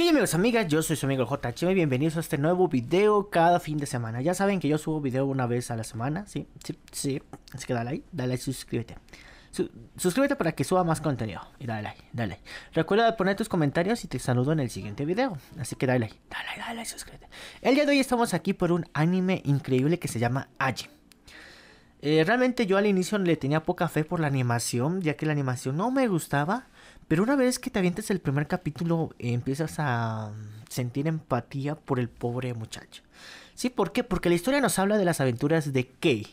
¿Qué amigos, amigas? Yo soy su amigo JHM y bienvenidos a este nuevo video cada fin de semana. Ya saben que yo subo video una vez a la semana, sí, sí, sí. Así que dale like, dale like, suscríbete. suscríbete para que suba más contenido y dale like, dale like. Recuerda poner tus comentarios y te saludo en el siguiente video. Así que dale like, dale like, dale like, suscríbete. El día de hoy estamos aquí por un anime increíble que se llama Aji. Eh, realmente yo al inicio le tenía poca fe por la animación, ya que la animación no me gustaba. Pero una vez que te avientes el primer capítulo, empiezas a mm, sentir empatía por el pobre muchacho. ¿Sí? ¿Por qué? Porque la historia nos habla de las aventuras de Kei,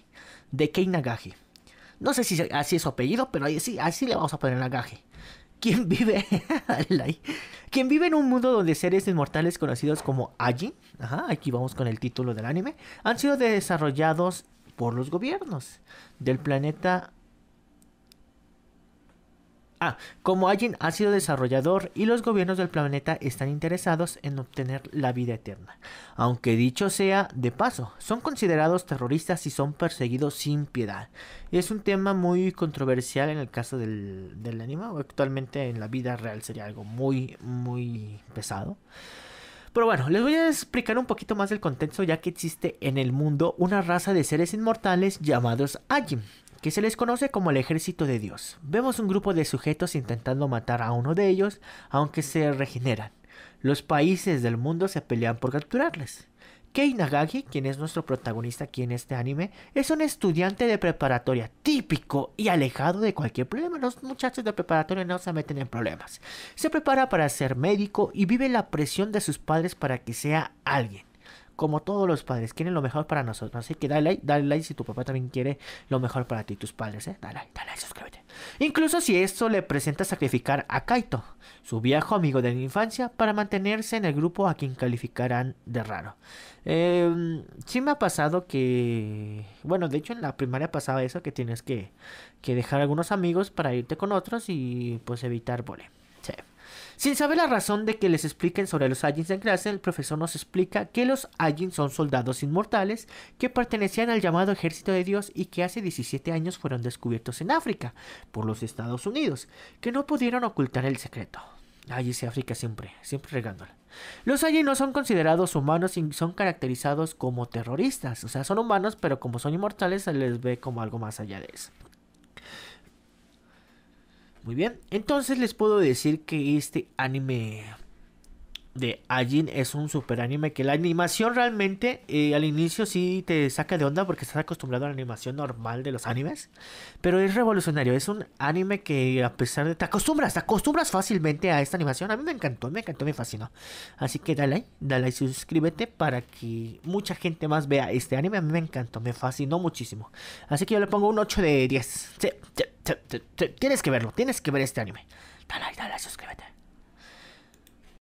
de Kei Nagaje. No sé si así es su apellido, pero así, así le vamos a poner Nagaje. Quien vive, quien vive en un mundo donde seres inmortales conocidos como Aji, ajá, aquí vamos con el título del anime, han sido desarrollados por los gobiernos del planeta Ah, como alguien ha sido desarrollador y los gobiernos del planeta están interesados en obtener la vida eterna. Aunque dicho sea de paso, son considerados terroristas y son perseguidos sin piedad. Es un tema muy controversial en el caso del, del actualmente en la vida real sería algo muy, muy pesado. Pero bueno, les voy a explicar un poquito más del contexto ya que existe en el mundo una raza de seres inmortales llamados Ajim, que se les conoce como el ejército de Dios. Vemos un grupo de sujetos intentando matar a uno de ellos, aunque se regeneran. Los países del mundo se pelean por capturarles. Kei Nagagi, quien es nuestro protagonista aquí en este anime, es un estudiante de preparatoria típico y alejado de cualquier problema. Los muchachos de preparatoria no se meten en problemas. Se prepara para ser médico y vive la presión de sus padres para que sea alguien como todos los padres, quieren lo mejor para nosotros. Así que dale like, dale like si tu papá también quiere lo mejor para ti, y tus padres, ¿eh? Dale like, dale like, suscríbete. Incluso si esto le presenta sacrificar a Kaito, su viejo amigo de la infancia, para mantenerse en el grupo a quien calificarán de raro. Em, sí me ha pasado que... Bueno, de hecho en la primaria pasaba eso, que tienes que, que dejar algunos amigos para irte con otros y pues evitar vole. Sin saber la razón de que les expliquen sobre los Ajins en clase, el profesor nos explica que los Ajins son soldados inmortales que pertenecían al llamado Ejército de Dios y que hace 17 años fueron descubiertos en África por los Estados Unidos, que no pudieron ocultar el secreto. Allí y África siempre, siempre regándola. Los aliens no son considerados humanos y son caracterizados como terroristas. O sea, son humanos, pero como son inmortales, se les ve como algo más allá de eso. Muy bien, entonces les puedo decir que este anime de Ajin es un super anime que la animación realmente eh, al inicio sí te saca de onda porque estás acostumbrado a la animación normal de los animes, pero es revolucionario, es un anime que a pesar de te acostumbras, te acostumbras fácilmente a esta animación, a mí me encantó, me encantó, me fascinó. Así que dale, dale y suscríbete para que mucha gente más vea este anime, a mí me encantó, me fascinó muchísimo. Así que yo le pongo un 8 de 10. tienes que verlo, tienes que ver este anime. Dale, dale, suscríbete.